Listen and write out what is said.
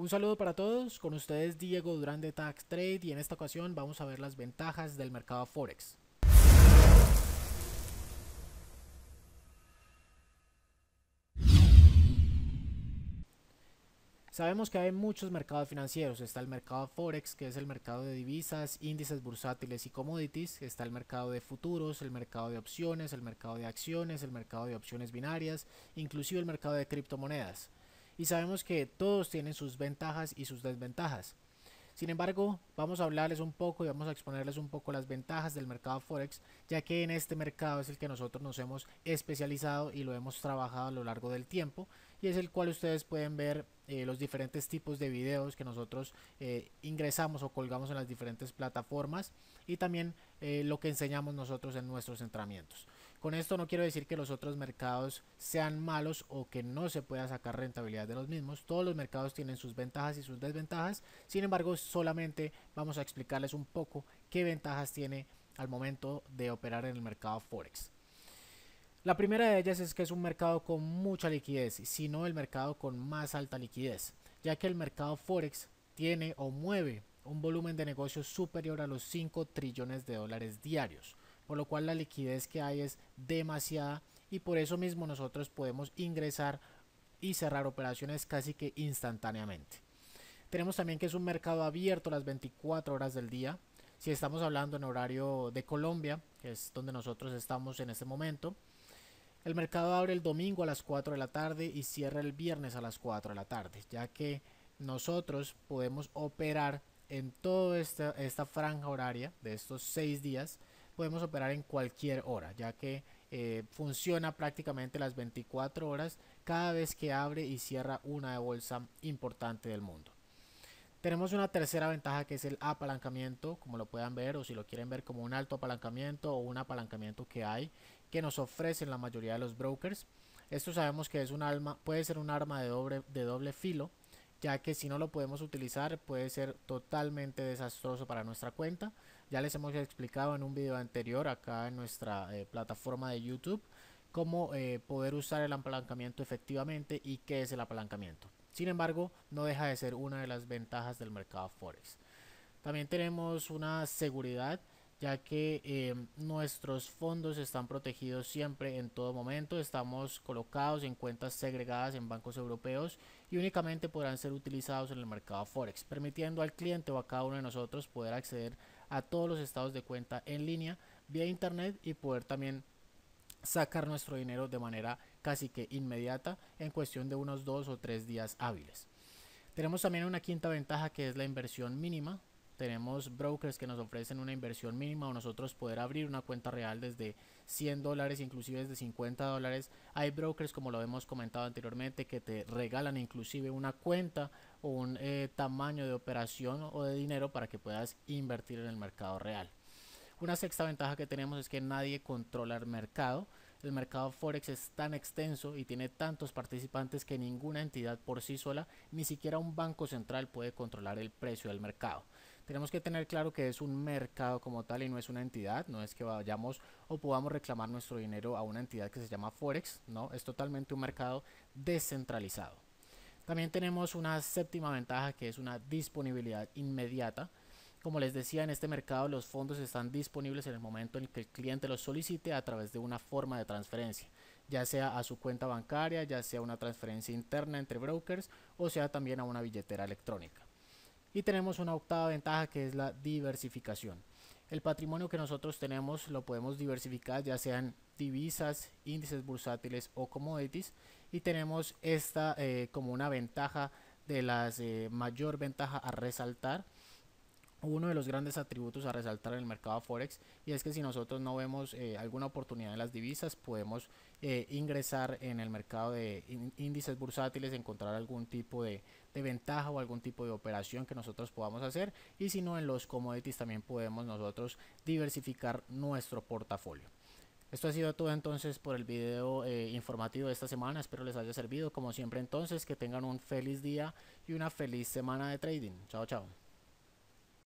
Un saludo para todos, con ustedes Diego Durán de Tax Trade y en esta ocasión vamos a ver las ventajas del mercado Forex. Sabemos que hay muchos mercados financieros, está el mercado Forex, que es el mercado de divisas, índices bursátiles y commodities, está el mercado de futuros, el mercado de opciones, el mercado de acciones, el mercado de opciones binarias, inclusive el mercado de criptomonedas y sabemos que todos tienen sus ventajas y sus desventajas. Sin embargo, vamos a hablarles un poco y vamos a exponerles un poco las ventajas del mercado Forex, ya que en este mercado es el que nosotros nos hemos especializado y lo hemos trabajado a lo largo del tiempo y es el cual ustedes pueden ver eh, los diferentes tipos de videos que nosotros eh, ingresamos o colgamos en las diferentes plataformas y también eh, lo que enseñamos nosotros en nuestros entrenamientos. Con esto no quiero decir que los otros mercados sean malos o que no se pueda sacar rentabilidad de los mismos. Todos los mercados tienen sus ventajas y sus desventajas. Sin embargo, solamente vamos a explicarles un poco qué ventajas tiene al momento de operar en el mercado Forex. La primera de ellas es que es un mercado con mucha liquidez, si no el mercado con más alta liquidez, ya que el mercado Forex tiene o mueve un volumen de negocios superior a los 5 trillones de dólares diarios por lo cual la liquidez que hay es demasiada y por eso mismo nosotros podemos ingresar y cerrar operaciones casi que instantáneamente. Tenemos también que es un mercado abierto las 24 horas del día. Si estamos hablando en horario de Colombia, que es donde nosotros estamos en este momento, el mercado abre el domingo a las 4 de la tarde y cierra el viernes a las 4 de la tarde, ya que nosotros podemos operar en toda esta, esta franja horaria de estos 6 días podemos operar en cualquier hora, ya que eh, funciona prácticamente las 24 horas cada vez que abre y cierra una de bolsa importante del mundo. Tenemos una tercera ventaja que es el apalancamiento, como lo puedan ver, o si lo quieren ver como un alto apalancamiento o un apalancamiento que hay, que nos ofrecen la mayoría de los brokers. Esto sabemos que es un alma, puede ser un arma de doble filo, ya que si no lo podemos utilizar puede ser totalmente desastroso para nuestra cuenta. Ya les hemos explicado en un video anterior acá en nuestra eh, plataforma de YouTube cómo eh, poder usar el apalancamiento efectivamente y qué es el apalancamiento. Sin embargo, no deja de ser una de las ventajas del mercado Forex. También tenemos una seguridad ya que eh, nuestros fondos están protegidos siempre en todo momento, estamos colocados en cuentas segregadas en bancos europeos y únicamente podrán ser utilizados en el mercado Forex, permitiendo al cliente o a cada uno de nosotros poder acceder a todos los estados de cuenta en línea vía internet y poder también sacar nuestro dinero de manera casi que inmediata en cuestión de unos dos o tres días hábiles. Tenemos también una quinta ventaja que es la inversión mínima, tenemos brokers que nos ofrecen una inversión mínima o nosotros poder abrir una cuenta real desde 100 dólares, inclusive desde 50 dólares. Hay brokers, como lo hemos comentado anteriormente, que te regalan inclusive una cuenta o un eh, tamaño de operación o de dinero para que puedas invertir en el mercado real. Una sexta ventaja que tenemos es que nadie controla el mercado. El mercado Forex es tan extenso y tiene tantos participantes que ninguna entidad por sí sola, ni siquiera un banco central puede controlar el precio del mercado. Tenemos que tener claro que es un mercado como tal y no es una entidad, no es que vayamos o podamos reclamar nuestro dinero a una entidad que se llama Forex, no, es totalmente un mercado descentralizado. También tenemos una séptima ventaja que es una disponibilidad inmediata. Como les decía, en este mercado los fondos están disponibles en el momento en que el cliente los solicite a través de una forma de transferencia, ya sea a su cuenta bancaria, ya sea una transferencia interna entre brokers o sea también a una billetera electrónica. Y tenemos una octava ventaja que es la diversificación. El patrimonio que nosotros tenemos lo podemos diversificar ya sean divisas, índices bursátiles o commodities y tenemos esta eh, como una ventaja de las eh, mayor ventaja a resaltar uno de los grandes atributos a resaltar en el mercado Forex y es que si nosotros no vemos eh, alguna oportunidad en las divisas podemos eh, ingresar en el mercado de índices bursátiles, encontrar algún tipo de, ventaja o algún tipo de operación que nosotros podamos hacer y si no en los commodities también podemos nosotros diversificar nuestro portafolio. Esto ha sido todo entonces por el video eh, informativo de esta semana, espero les haya servido, como siempre entonces que tengan un feliz día y una feliz semana de trading. Chao, chao.